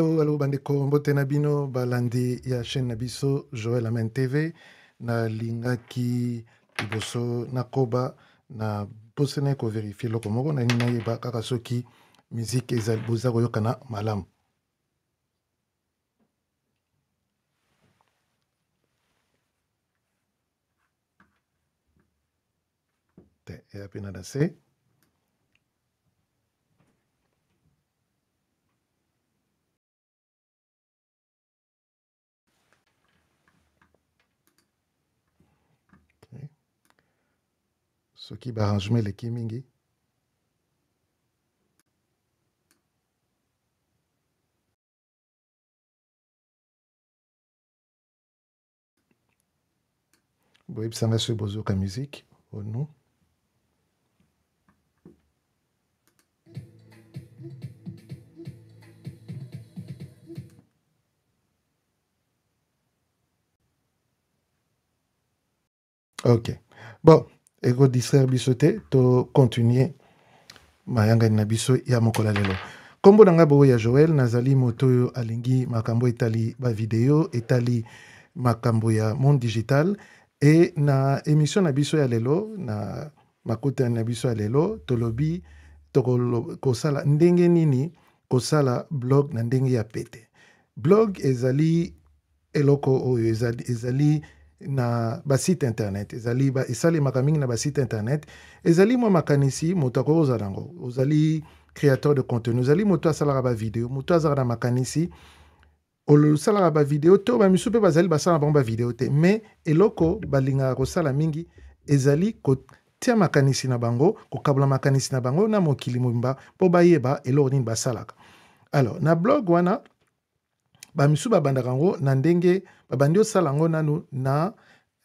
alo alo bandeko mbote na bino balandi ya chaîne na biso joel amen tv nalingaki liboso nakoba na posana koverifie eloko moko nalingi nayeba kaka soki miziki ezali boza koyokana malamu te eya pena na se ce qui barrage mais les kimingi Oui, ça va se poser la musique, ou non Ok. Bon. ekodistrait biso te tocontinue mayangani na biso ya mokolo lelo nkombo na ngai boya joel nazali moto oyo alingi makambo etali bavideo etali makambo ya monde digital e na émission na biso ya lelo na makutani na biso ya lelo tolobi tokosala ndenge nini kosala blog na ndenge ya pete blog ezali eloko oyo ezali, ezali na basite internet ezali ba, esalemaka mingi na basite internet ezali mwa makanisi moto akoki kozala yango ozali créateur de contenu ozali moto asalaka bavideo moto azalaka na makanisi osalaka bavideo to bamisu mpe bazali basala na bango bavideo te me eloko balingaka kosala mingi ezali kotia makanisi na bango kokabola makanisi na bango na mokili mobimba mpo bayeba eloko nini basalaka alors na blog wana bamisu babandaka yango na ndenge babandi kosala yango nanu na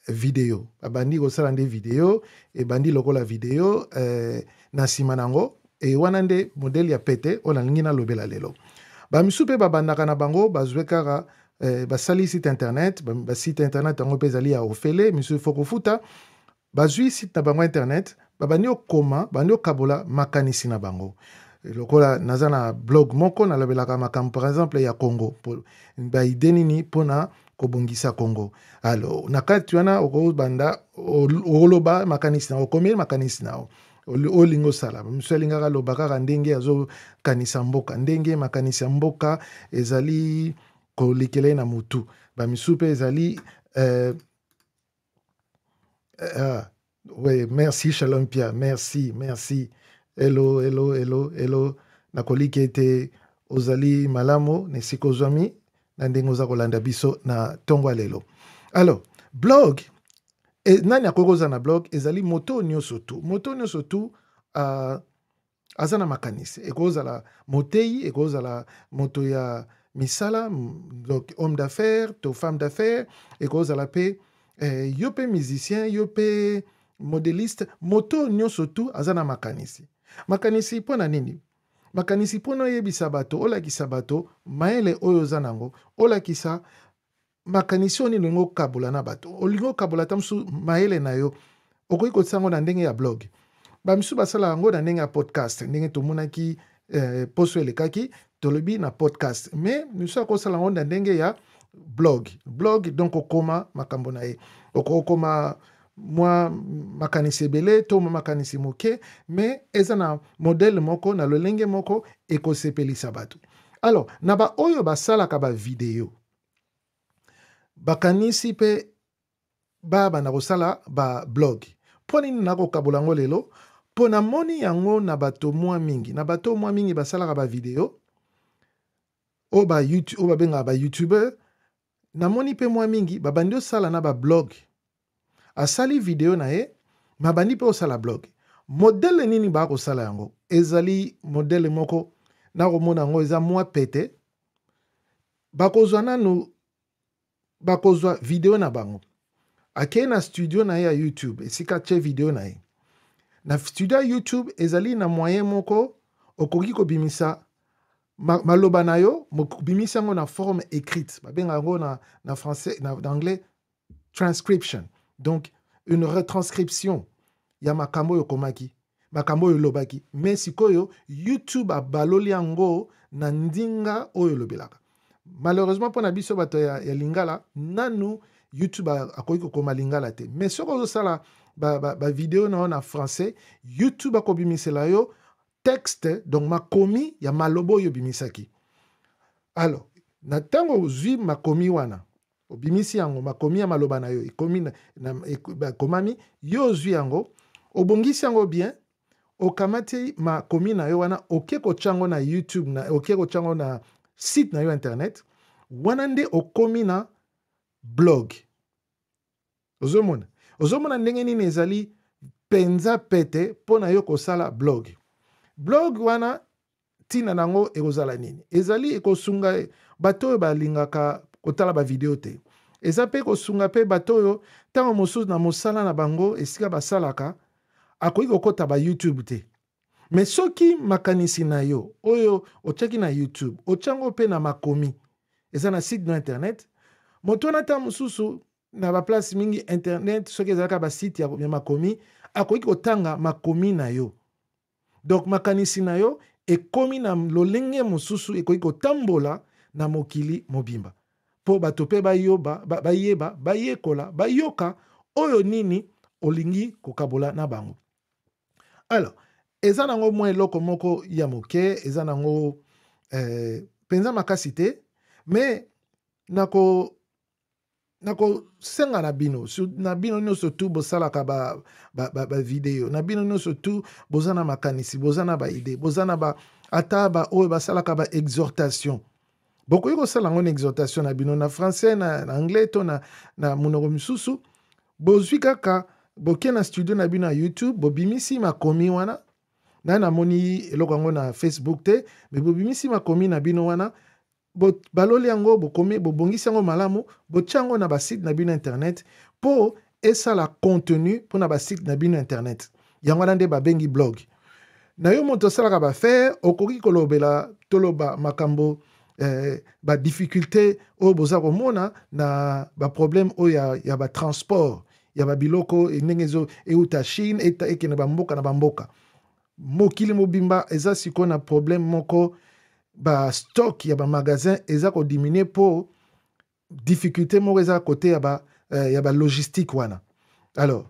eh, video babandi kosala nde video ebandi lokola video eh, na nsima na yango e wana nde modele ya pete oyo nalingi nalobela lelo bamisu mpe babandaka na bango bazwi kaka eh, basali site internet basite internet yango mpe ezali ya ofele misu e fo kofuta bazwi site na bango internet babandi kokoma babandi kokabola makanisi na bango lokola naza na blog moko nalobelaka makambo par exemple ya congo baide nini mpona kobongisa congo alo na kati wana okobanda oloba makanisi na okomi makanisi na o olingi osala mosu alingaka aloba kaka ndenge azokanisa mboka ndenge makanisi ya mboka ezali kolekela ye na motu bamisu mpe ezali euh, euh, ah, oui merci shalom pia merci merci elo elo elo elo nakoliki ete ozali malamu na esika ozwa mi na ndenge oza kolanda biso na ntongo ya lelo alors blog e, nani akoki kozala na blog ezali moto nyonso tu moto nyonso tu uh, aza na makanisi ekozala motei ekozala moto ya misala donc homme d'affaires to femme d'affaires ekozala mpe eh, yo mpe musicien yo mpe modéliste moto nyonso tu aza na makanisi makanisi mpo na nini makanisi mpona oyebisa bato olakisa bato mayele oyo oza nango olakisa makanisi oyo nilingi okabola na bato olingi okabola ata mosusu mayele na yo okoki kotia yango na ndenge ya blog bamisu basala yango na ndenge ya podcast ndenge tomonaki eh, poso elekaki tolobi na podcast me misu akosala yango na ndenge ya blog blog donc okoma makambo na ye okokoma oko mwa makanisi ebele to mwa makanisi moke me eza na modele moko na lolenge moko ekosepelisa bato alors na baoyo basalaka bavideo bakanisi mpe babanda kosala bablog mpo nini nakokabola yango lelo mpo namoni yango na bato mwa mingi na bato mwa mingi basalaka bavideo oyo babengaka bayoutubeur namoni mpe mwa mingi babandi osala na bablog asali video na ye me abandi mpe kosala blog modele nini bakosala yango ezali modele moko nakomona yango eza mwa pete bakozwa nanu bakozwa video na bango akei na studio na ye ya youtube esika tie video na ye na studio ya youtube ezali na moyen moko okoki kobimisa maloba na yo mobimisi yango na forme écrite babenga yango na, na français na, na anglais transcription Donc, une retranscription ya makambo Yokomaki, makambo Yolobaki. si me yo youtube a baloliango nandinga ndinga oyo malheureusement pour na biso bato ya, lingala nanu youtube koiko kokoma lingala te mais sur ozosala sala ba, ba na français youtube la yo texte donc makomi ya malobo oyo alors na zui makomi wana obimisi yango makomi ya maloba na yo ekomi bakomami yo ozwi yango obongisi yango bien okamati makomi na yo wana oke kotia yango na youtube na oke kotia yango na site na yo internet wana nde okomi na blog ozomona ozomona ndenge nini ezali mpenza pete mpo na yo kosala blog blog wana ntina nango ekozala nini ezali ekosunga bato oyo balingaka kotala bavideo te eza mpe kosunga mpe bato oyo ntango mosusu na mosala na bango esika basalaka akoki kokɔta bayoutube te me soki makanisi na yo oyo otyaki na youtube otyango mpe na makomi eza na site na internet moto wana ntango mosusu na baplace mingi internet soki ezalaka basite ya makomi akoki kotanga makomi na yo donk makanisi na yo ekómi na lolenge mosusu ekoki kotambola na mokili mobimba mpo bato mpe bayoba bayeba bayekola bayoka oyo nini olingi kokabola na bango alors eza nango mwa eloko moko ya moke eza nango eh, mpenza makasi te me nako nakosenga na bino na bino nyonso tu bosalaka bavideo ba, ba, ba, ba na bino nyonso tu boza na makanisi boza na baide boza na ba ata baoyo basalaka baexhortation bokoki kosala yango na exhortation na bino na français na, na anglais to na, na monoko mosusu bozwi kaka bokie na studio na bino ya youtube bobimisi makomi wana na namoni eloko yango na facebook te me bobimisi makomi na bino wana bo, baloli yango bokomi bobongisi yango malamu botia yango na basite na bino internet mpo esala contenu mpona basite na bino internet yango wana nde babengi blog na yo moto asalaka bafere okoki kolobela toloba makambo eh, badifficulté oh, boza komona na problème oh, ya, ya transport ya babiloko e ndenge euta e chine e ba bamboka na bamboka mokili mobimba eza sikoyo na problème moko stock ya magasin eza diminuer po difficulté moko eza kote ya ba, euh, ya ba wana alors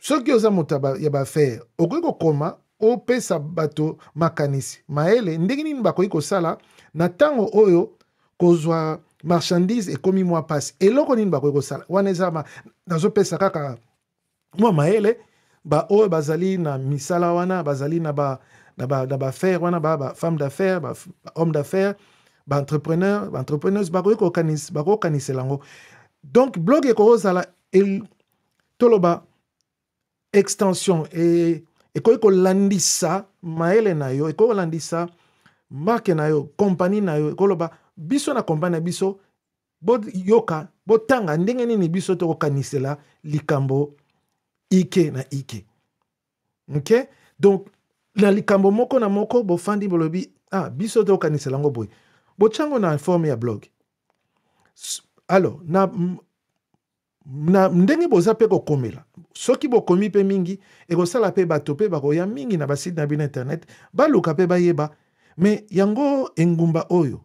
ce que oza moto ya faire okoki koma opesa bato makanisi mayele ndenge nini bakoki kosala na ntango oyo kozwa marchandise ekómi mwa mpasi eloko nini bakoki kosala wana eza ma... nazopesa kaka mwa mayele baoyo bazali na misala wana bazali na ba na bafare ba wana baa bafemme d'affaire bahomme d'affaire baentrepreneur baentrepreneuse bakoki bakokanisela yango donc blog ekokozala toloba extension e, ekoki kolandisa mayele na yo ekoki kolandisa marke na yo kompani na yo ekoloba biso na kompani na biso boyoka botanga ndenge nini biso tokokanisela likambo ike na ike ok donc na likambo moko na moko bofandi bolobi ah biso tokokanisela yango boye botyango na forme ya blog alors na, na ndenge boza mpe kokomela soki bokomi mpe mingi ekosala mpe bato mpe bakoya mingi na basite na bino internet baluka mpe bayeba me yango engumba oyo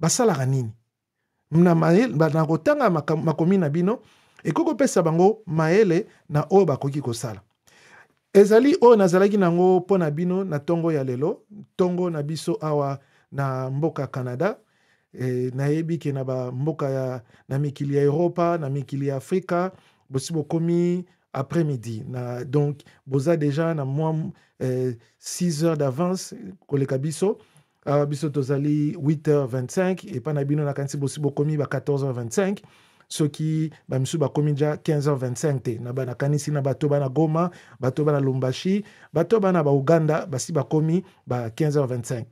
basalaka nini na, na kotanga makomi na bino ekoki kopesa bango mayele na oyo bakoki kosala ezali oyo nazalaki nango mpo na bino na ntongo ya lelo ntongo na biso awa na mboka canada e, nayebi ke na bamboka ya na mikili ya eropa na mikili ya afrika bosi bokomi après-midi donc donc avez déjà na moins euh, 6 heures d'avance 8h25, ah, et biso tozali 8h25 epai na bino nakanisi bosi bokomi ba 14h25 soki bamisu bakomi nja 15h25 te na qui' na bana goma bato lombashi bato bana bauganda basi bakomi ba 15h25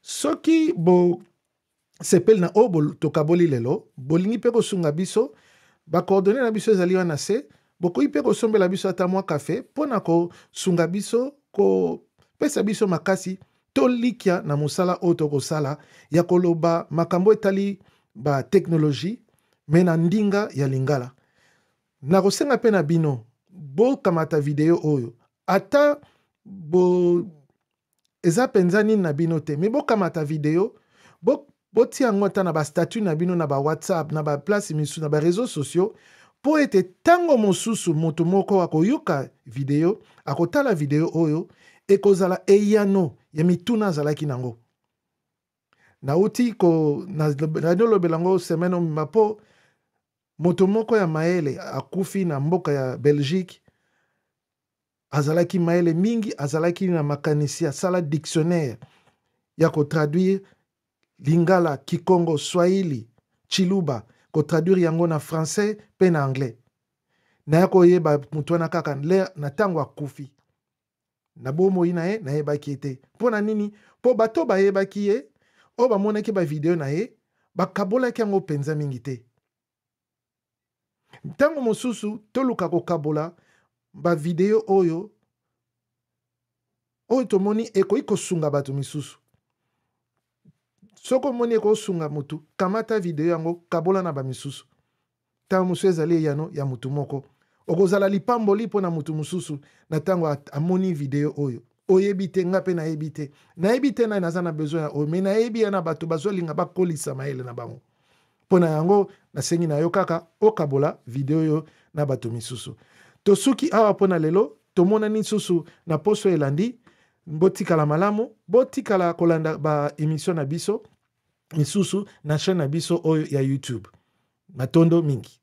ce bosepeli na oyo tokaboli lelo bolingi peko kosunga biso bacoordone na biso ezali wana bokoki mpe kosombela biso ata mwa kafe mpo na kosunga biso kopesa biso makasi to likia na mosala oyo tokosala ya koloba makambo etali bateknologie me na ndinga ya lingala nakosenga mpe na bino bokamata video oyo ata bo eza mpenza nini na bino te me bokamata video botia bo yango ata na bastatut na bino na bawhatsapp na baplace misusu na bareseau sociaux mpo ete ntango mosusu moto moko akoyoka video akotala video oyo ekozala eyano ya mituna azalaki nango nauti nanolobela yango semaine omima mpo moto moko ya mayele akufi na mboka ya belgique azalaki mayele mingi azalaki na makanisi asala dictionnaire ya kotraduire lingala kikongo swahili chiluba kotraduire yango na français mpe na anglais naya koyeba motu wana kaka na ntango akufi na bomoi na ye nayebaki ye te mpo na nini mpo bato bayebaki ye oyo bamonaki bavideo na ye bakabolaki yango mpenza mingi te ntango mosusu toluka kokabola bavideo oyo oyo tomoni ekoki kosunga bato misusu soki omoni ekosunga motu kama ta video yango kabola na bamisusu ntango mosusu ezali eyano ya motu moko okozala lipamboli mpo na motu mosusu na ntango amoni video oyo oyebi te nga mpe nayebi te nayebi te nani naza na besoin ya oyo me nayebi ya na bato bazolinga bakolisa mayele na bango mpo na yango nasengi na yo kaka okabola video oyo na bato misusu tosuki awa mpo na lelo tomonani susu na poso elandi botikala malamu botikala kolanda baemission na biso misusu na chaîne na biso oyo ya youtube matondo mingi